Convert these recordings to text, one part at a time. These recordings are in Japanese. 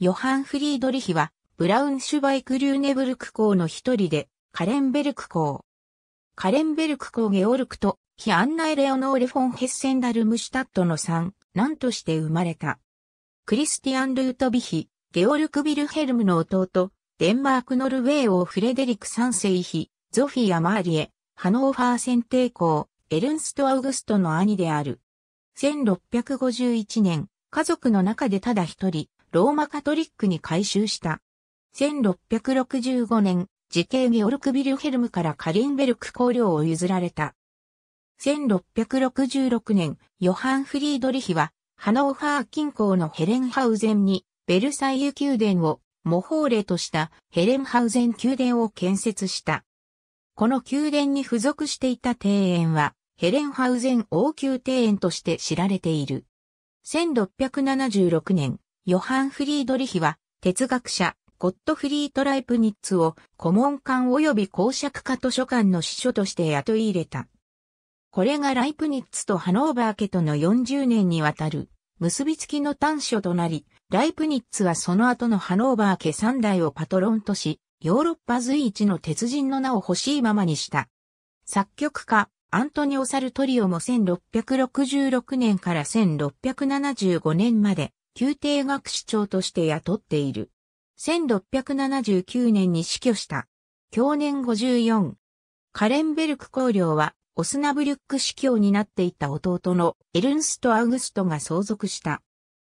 ヨハン・フリードリヒは、ブラウンシュバイク・リューネブルク校の一人で、カレンベルク校。カレンベルク校ゲオルクと、ヒアンナエ・レオノーレ・フォン・ヘッセンダルムシュタットの3、なんとして生まれた。クリスティアン・ルートビヒ、ゲオルク・ビルヘルムの弟、デンマーク・ノルウェー王フレデリク三世妃、ゾフィア・マーリエ、ハノーファー選定校、エルンスト・アウグストの兄である。1651年、家族の中でただ一人、ローマカトリックに改修した。1665年、時系ゲオルク・ビルヘルムからカリンベルク公領を譲られた。1666年、ヨハン・フリードリヒは、ハノーファー近郊のヘレンハウゼンに、ベルサイユ宮殿を模倣例としたヘレンハウゼン宮殿を建設した。この宮殿に付属していた庭園は、ヘレンハウゼン王宮庭園として知られている。1676年、ヨハン・フリードリヒは、哲学者、ゴットフリート・ライプニッツを古文館及び公爵家図書館の司書として雇い入れた。これがライプニッツとハノーバー家との40年にわたる結びつきの短所となり、ライプニッツはその後のハノーバー家3代をパトロンとし、ヨーロッパ随一の鉄人の名を欲しいままにした。作曲家、アントニオ・サルトリオも1666年から1675年まで宮廷学士長として雇っている。1679年に死去した。去年54。カレンベルク公領は、オスナブリュック司教になっていた弟のエルンスト・アウグストが相続した。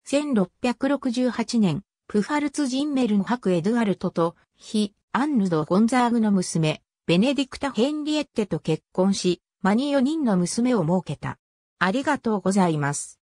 1668年、プファルツ・ジンメルンク・エドゥアルトと、非アンヌド・ゴンザーグの娘、ベネディクタ・ヘンリエッテと結婚し、間に4人の娘を設けた。ありがとうございます。